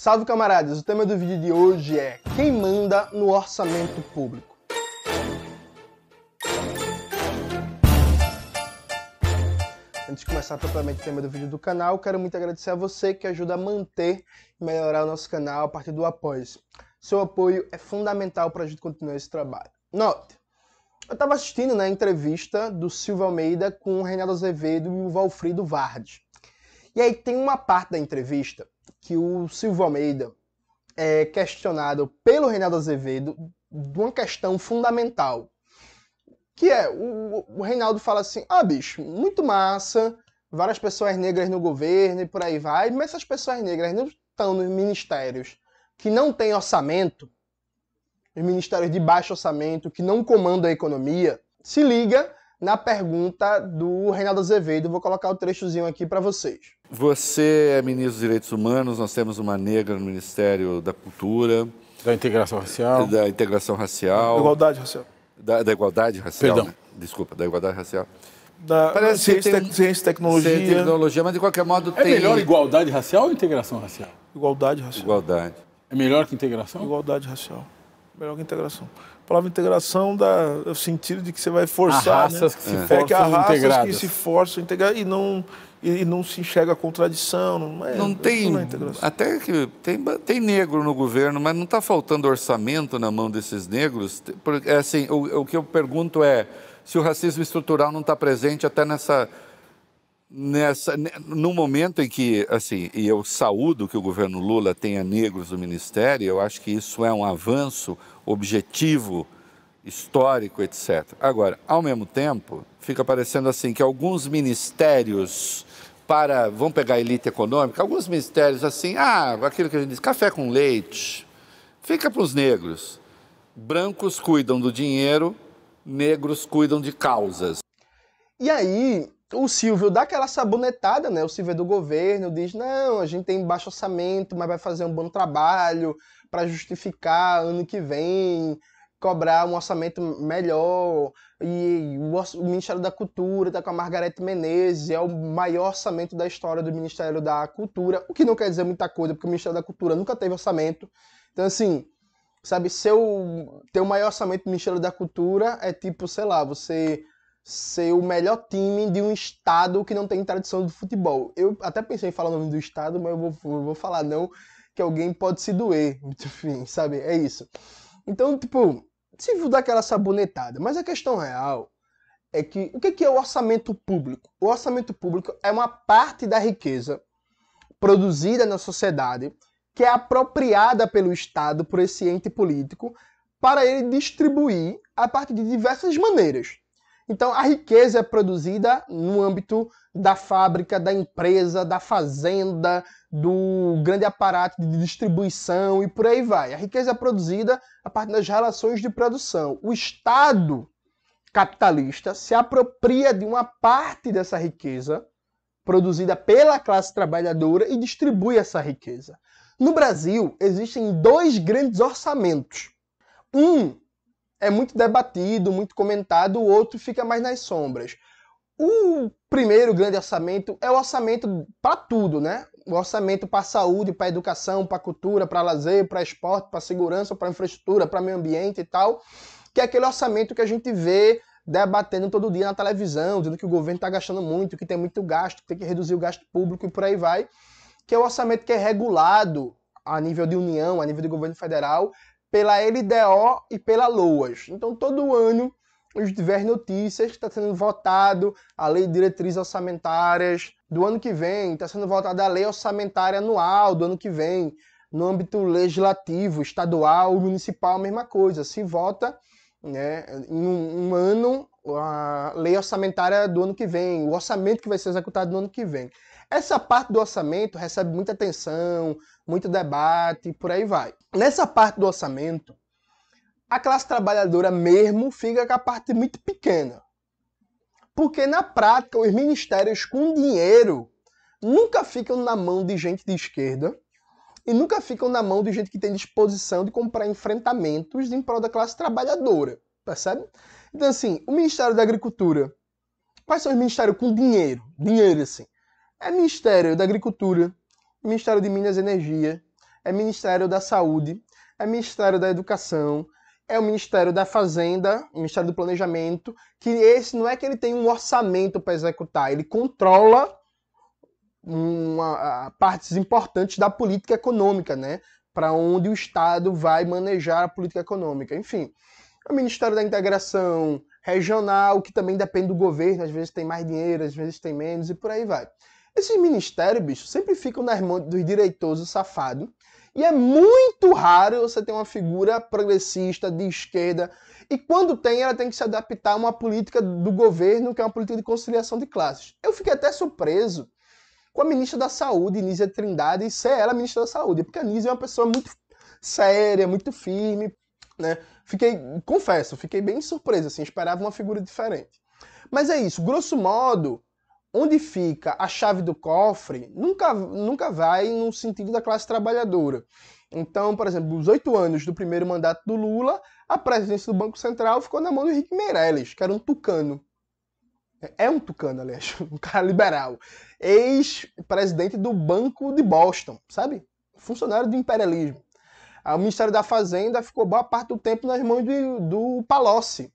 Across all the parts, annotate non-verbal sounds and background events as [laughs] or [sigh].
Salve camaradas, o tema do vídeo de hoje é Quem manda no orçamento público? Antes de começar propriamente o tema do vídeo do canal, quero muito agradecer a você que ajuda a manter e melhorar o nosso canal a partir do apoio. Seu apoio é fundamental para a gente continuar esse trabalho. Note, eu estava assistindo na né, entrevista do Silvio Almeida com o Reinaldo Azevedo e o Valfrido Vardes. E aí tem uma parte da entrevista que o Silvio Almeida é questionado pelo Reinaldo Azevedo de uma questão fundamental. Que é, o, o Reinaldo fala assim, ah, bicho, muito massa, várias pessoas negras no governo e por aí vai, mas essas pessoas negras não estão nos ministérios que não têm orçamento, os ministérios de baixo orçamento, que não comandam a economia, se liga na pergunta do Reinaldo Azevedo. Vou colocar o um trechozinho aqui para vocês. Você é ministro dos Direitos Humanos, nós temos uma negra no Ministério da Cultura. Da integração racial. Da integração racial. Da igualdade racial. Da, da igualdade racial. Perdão. Né? Desculpa, da igualdade racial. Da Parece ciência, tem, ciência, tecnologia. Ciência, tecnologia, mas de qualquer modo é tem... É melhor igualdade racial ou integração racial? Igualdade racial. Igualdade. É melhor que integração? Igualdade racial. Melhor que integração palavra integração dá o sentido de que você vai forçar. Há raças né? que se é. forçam. É que há raças integradas. que se forçam integrar e não, e, não se enxerga a contradição. Não, é, não tem. Não é até que tem, tem negro no governo, mas não está faltando orçamento na mão desses negros. Porque, é assim, o, o que eu pergunto é se o racismo estrutural não está presente até nessa nessa, no momento em que, assim, e eu saúdo que o governo Lula tenha negros no ministério, eu acho que isso é um avanço objetivo, histórico, etc. Agora, ao mesmo tempo, fica parecendo assim que alguns ministérios para, vamos pegar a elite econômica, alguns ministérios assim, ah, aquilo que a gente diz, café com leite, fica para os negros. Brancos cuidam do dinheiro, negros cuidam de causas. E aí, o Silvio dá aquela sabonetada, né? O Silvio é do governo, diz: não, a gente tem baixo orçamento, mas vai fazer um bom trabalho para justificar ano que vem cobrar um orçamento melhor. E o, Ministério da Cultura está com a Margarete Menezes, é o maior orçamento da história do Ministério da Cultura, o que não quer dizer muita coisa, porque o Ministério da Cultura nunca teve orçamento. Então, assim, sabe, ter o maior orçamento do Ministério da Cultura é tipo, sei lá, você ser o melhor time de um estado que não tem tradição de futebol. Eu até pensei em falar o nome do estado, mas eu vou, eu vou falar não, que alguém pode se doer, enfim, [laughs] sabe? É isso. Então, tipo, se dar aquela sabonetada, mas a questão real é que o é que é o orçamento público? O orçamento público é uma parte da riqueza produzida na sociedade que é apropriada pelo Estado por esse ente político para ele distribuir a partir de diversas maneiras então, a riqueza é produzida no âmbito da fábrica, da empresa, da fazenda, do grande aparato de distribuição e por aí vai. A riqueza é produzida a partir das relações de produção. O Estado capitalista se apropria de uma parte dessa riqueza produzida pela classe trabalhadora e distribui essa riqueza. No Brasil, existem dois grandes orçamentos. Um é muito debatido, muito comentado, o outro fica mais nas sombras. O primeiro grande orçamento é o orçamento para tudo, né? O orçamento para saúde, para educação, para cultura, para lazer, para esporte, para segurança, para infraestrutura, para meio ambiente e tal, que é aquele orçamento que a gente vê debatendo todo dia na televisão, dizendo que o governo está gastando muito, que tem muito gasto, que tem que reduzir o gasto público e por aí vai, que é o orçamento que é regulado a nível de União, a nível de governo federal, pela LDO e pela LOAS. Então, todo ano, a gente notícias que está sendo votado a lei de diretrizes orçamentárias do ano que vem, está sendo votada a lei orçamentária anual do ano que vem, no âmbito legislativo, estadual, municipal, a mesma coisa. Se vota né, em um, um ano a lei orçamentária do ano que vem, o orçamento que vai ser executado no ano que vem. Essa parte do orçamento recebe muita atenção, muito debate, por aí vai. Nessa parte do orçamento, a classe trabalhadora mesmo fica com a parte muito pequena. Porque na prática, os ministérios com dinheiro nunca ficam na mão de gente de esquerda e nunca ficam na mão de gente que tem disposição de comprar enfrentamentos em prol da classe trabalhadora, percebe? Então, assim, o Ministério da Agricultura, quais são os ministérios com dinheiro? Dinheiro, assim. É Ministério da Agricultura, é Ministério de Minas e Energia, é Ministério da Saúde, é Ministério da Educação, é o Ministério da Fazenda, o Ministério do Planejamento, que esse não é que ele tem um orçamento para executar, ele controla uma, partes importantes da política econômica, né? Para onde o Estado vai manejar a política econômica. Enfim, é o Ministério da Integração Regional, que também depende do governo, às vezes tem mais dinheiro, às vezes tem menos, e por aí vai. Esses ministérios, bicho, sempre ficam nas mãos dos direitosos safados. E é muito raro você ter uma figura progressista de esquerda. E quando tem, ela tem que se adaptar a uma política do governo, que é uma política de conciliação de classes. Eu fiquei até surpreso com a ministra da Saúde, Nízia Trindade, e ser ela ministra da Saúde, porque a Nízia é uma pessoa muito séria, muito firme, né? Fiquei, confesso, fiquei bem surpreso, assim, esperava uma figura diferente. Mas é isso, grosso modo, onde fica a chave do cofre nunca, nunca vai no sentido da classe trabalhadora. Então, por exemplo, os oito anos do primeiro mandato do Lula, a presidência do Banco Central ficou na mão do Henrique Meirelles, que era um tucano. É, é um tucano, aliás, [laughs] um cara liberal. Ex-presidente do Banco de Boston, sabe? Funcionário do imperialismo. O Ministério da Fazenda ficou boa parte do tempo nas mãos do, do Palocci.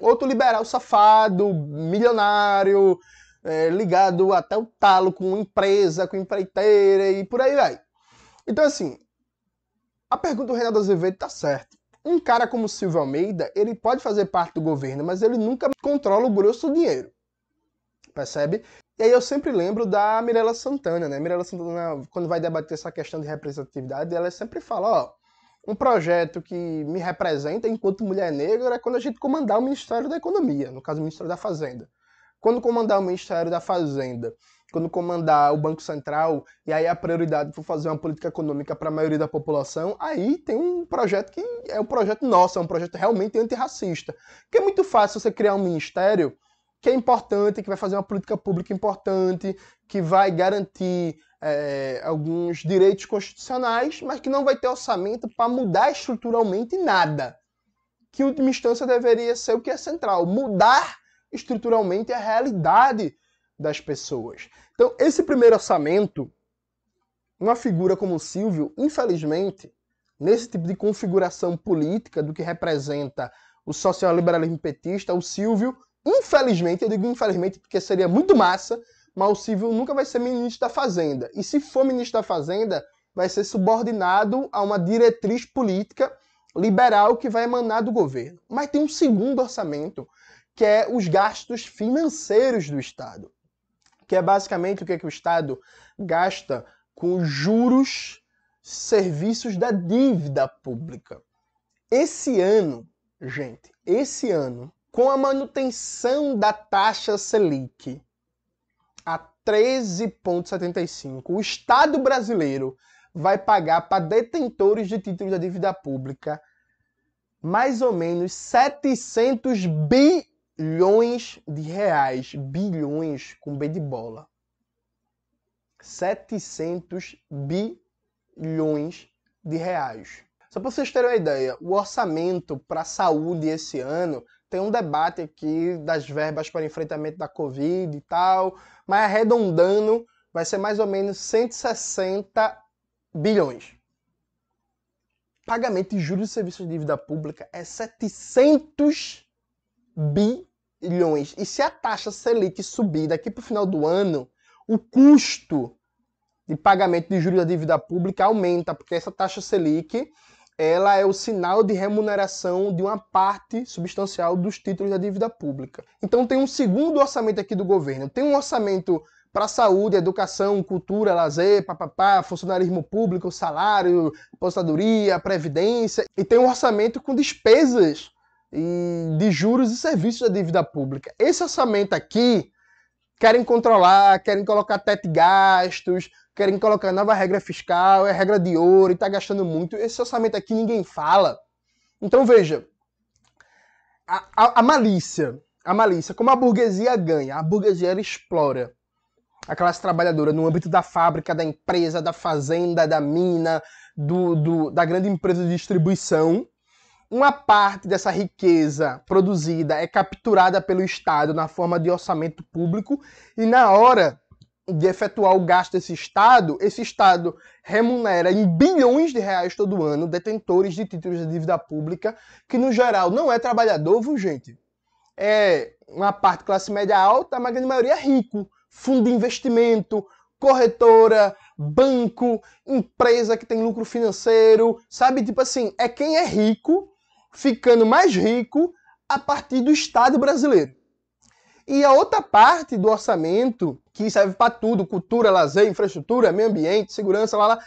Outro liberal safado, milionário, é, ligado até o talo com empresa, com empreiteira e por aí vai. Então, assim, a pergunta do Renato Azevedo tá certa. Um cara como Silvio Almeida, ele pode fazer parte do governo, mas ele nunca controla o grosso do dinheiro. Percebe? E aí eu sempre lembro da Mirella Santana, né? Mirella Santana, quando vai debater essa questão de representatividade, ela sempre fala, ó, um projeto que me representa enquanto mulher negra é quando a gente comandar o Ministério da Economia, no caso o Ministério da Fazenda. Quando comandar o Ministério da Fazenda, quando comandar o Banco Central, e aí a prioridade for fazer uma política econômica para a maioria da população, aí tem um projeto que é um projeto nosso, é um projeto realmente antirracista. Porque é muito fácil você criar um ministério que é importante, que vai fazer uma política pública importante, que vai garantir é, alguns direitos constitucionais, mas que não vai ter orçamento para mudar estruturalmente nada. Que última instância deveria ser o que é central, mudar estruturalmente é a realidade das pessoas. Então, esse primeiro orçamento, uma figura como o Silvio, infelizmente, nesse tipo de configuração política do que representa o social-liberalismo petista, o Silvio, infelizmente, eu digo infelizmente porque seria muito massa, mas o Silvio nunca vai ser ministro da Fazenda. E se for ministro da Fazenda, vai ser subordinado a uma diretriz política liberal que vai emanar do governo. Mas tem um segundo orçamento, que é os gastos financeiros do Estado, que é basicamente o que, é que o Estado gasta com juros, serviços da dívida pública. Esse ano, gente, esse ano, com a manutenção da taxa Selic a 13,75, o Estado brasileiro vai pagar para detentores de títulos da dívida pública mais ou menos 700 bilhões bilhões de reais, bilhões com B de bola. 700 bilhões de reais. Só para vocês terem uma ideia, o orçamento para a saúde esse ano tem um debate aqui das verbas para enfrentamento da Covid e tal, mas arredondando vai ser mais ou menos 160 bilhões. Pagamento de juros e serviços de dívida pública é 700 bilhões. E se a taxa Selic subir daqui para o final do ano, o custo de pagamento de juros da dívida pública aumenta, porque essa taxa Selic ela é o sinal de remuneração de uma parte substancial dos títulos da dívida pública. Então tem um segundo orçamento aqui do governo. Tem um orçamento para saúde, educação, cultura, lazer, papapá, funcionalismo público, salário, aposentadoria, previdência, e tem um orçamento com despesas e de juros e serviços da dívida pública. Esse orçamento aqui querem controlar, querem colocar teto gastos, querem colocar nova regra fiscal, é regra de ouro e está gastando muito. Esse orçamento aqui ninguém fala. Então veja, a, a, a malícia, a malícia, como a burguesia ganha, a burguesia ela explora a classe trabalhadora no âmbito da fábrica, da empresa, da fazenda, da mina, do, do, da grande empresa de distribuição, uma parte dessa riqueza produzida é capturada pelo Estado na forma de orçamento público e na hora de efetuar o gasto desse Estado, esse Estado remunera em bilhões de reais todo ano detentores de títulos de dívida pública, que no geral não é trabalhador, viu, gente? É uma parte classe média alta, mas a grande maioria é rico. Fundo de investimento, corretora, banco, empresa que tem lucro financeiro, sabe? Tipo assim, é quem é rico ficando mais rico a partir do Estado brasileiro. E a outra parte do orçamento, que serve para tudo, cultura, lazer, infraestrutura, meio ambiente, segurança, lá, lá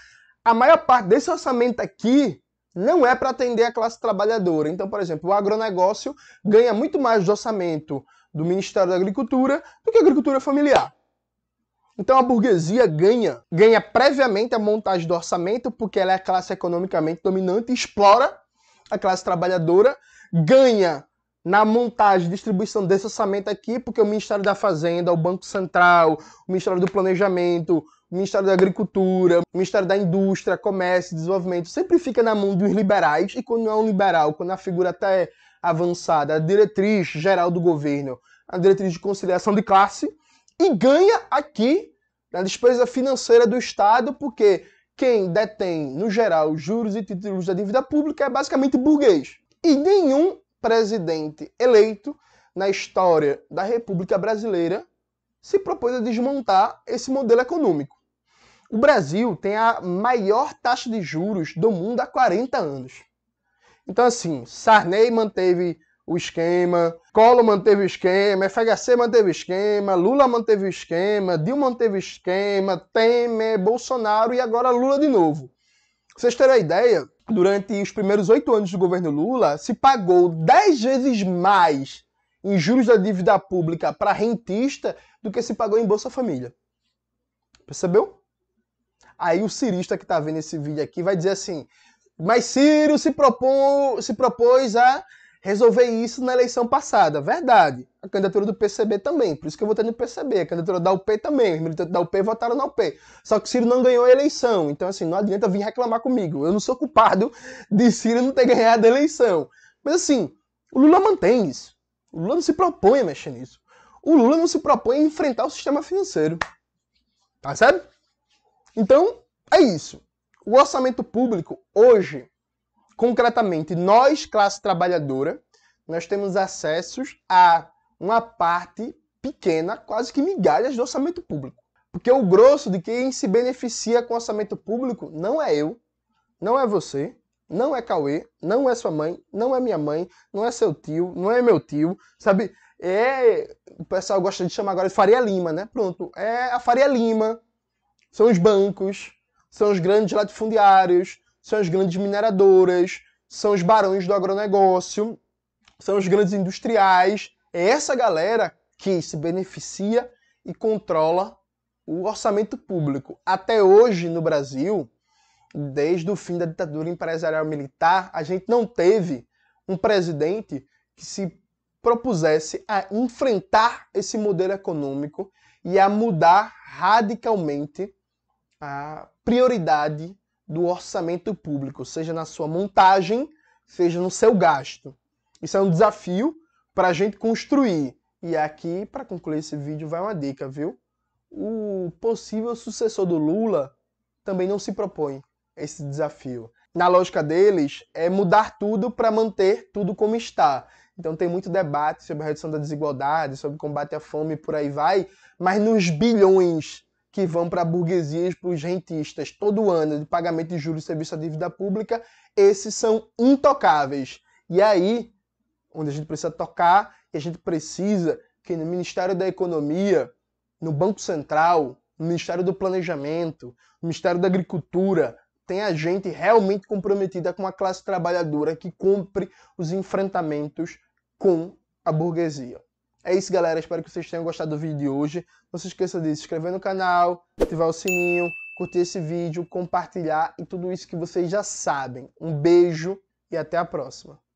a maior parte desse orçamento aqui não é para atender a classe trabalhadora. Então, por exemplo, o agronegócio ganha muito mais do orçamento do Ministério da Agricultura do que a agricultura familiar. Então a burguesia ganha, ganha previamente a montagem do orçamento, porque ela é a classe economicamente dominante e explora a classe trabalhadora ganha na montagem e distribuição desse orçamento aqui, porque o Ministério da Fazenda, o Banco Central, o Ministério do Planejamento, o Ministério da Agricultura, o Ministério da Indústria, Comércio e Desenvolvimento, sempre fica na mão dos liberais, e quando não é um liberal, quando a figura até é avançada, a diretriz geral do governo, a diretriz de conciliação de classe, e ganha aqui na despesa financeira do Estado, porque quem detém, no geral, juros e títulos da dívida pública é basicamente burguês. E nenhum presidente eleito na história da República Brasileira se propôs a desmontar esse modelo econômico. O Brasil tem a maior taxa de juros do mundo há 40 anos. Então, assim, Sarney manteve o esquema, Collor manteve o esquema, FHC manteve o esquema, Lula manteve o esquema, Dilma manteve o esquema, Temer, Bolsonaro e agora Lula de novo. Pra vocês terem a ideia, durante os primeiros oito anos do governo Lula, se pagou dez vezes mais em juros da dívida pública para rentista do que se pagou em Bolsa Família. Percebeu? Aí o cirista que está vendo esse vídeo aqui vai dizer assim: mas Ciro se, propô, se propôs a resolver isso na eleição passada. Verdade. A candidatura do PCB também. Por isso que eu votei no PCB. A candidatura da UP também. Os militantes da UP votaram na UP. Só que Ciro não ganhou a eleição. Então, assim, não adianta vir reclamar comigo. Eu não sou culpado de Ciro não ter ganhado a eleição. Mas, assim, o Lula mantém isso. O Lula não se propõe a mexer nisso. O Lula não se propõe a enfrentar o sistema financeiro. Tá certo? Então, é isso. O orçamento público, hoje, concretamente, nós, classe trabalhadora, nós temos acessos a uma parte pequena, quase que migalhas do orçamento público. Porque o grosso de quem se beneficia com orçamento público não é eu, não é você, não é Cauê, não é sua mãe, não é minha mãe, não é seu tio, não é meu tio, sabe? É, o pessoal gosta de chamar agora de Faria Lima, né? Pronto, é a Faria Lima, são os bancos, são os grandes latifundiários, são as grandes mineradoras, são os barões do agronegócio, são os grandes industriais. É essa galera que se beneficia e controla o orçamento público. Até hoje, no Brasil, desde o fim da ditadura empresarial militar, a gente não teve um presidente que se propusesse a enfrentar esse modelo econômico e a mudar radicalmente a prioridade do orçamento público, seja na sua montagem, seja no seu gasto. Isso é um desafio para a gente construir. E aqui, para concluir esse vídeo, vai uma dica, viu? O possível sucessor do Lula também não se propõe esse desafio. Na lógica deles, é mudar tudo para manter tudo como está. Então tem muito debate sobre a redução da desigualdade, sobre combate à fome e por aí vai, mas nos bilhões que vão para a burguesia e para os rentistas todo ano de pagamento de juros e serviço à dívida pública, esses são intocáveis. E aí, onde a gente precisa tocar, e a gente precisa que no Ministério da Economia, no Banco Central, no Ministério do Planejamento, no Ministério da Agricultura, tenha gente realmente comprometida com a classe trabalhadora que cumpre os enfrentamentos com a burguesia. É isso, galera. Espero que vocês tenham gostado do vídeo de hoje. Não se esqueça de se inscrever no canal, ativar o sininho, curtir esse vídeo, compartilhar e tudo isso que vocês já sabem. Um beijo e até a próxima.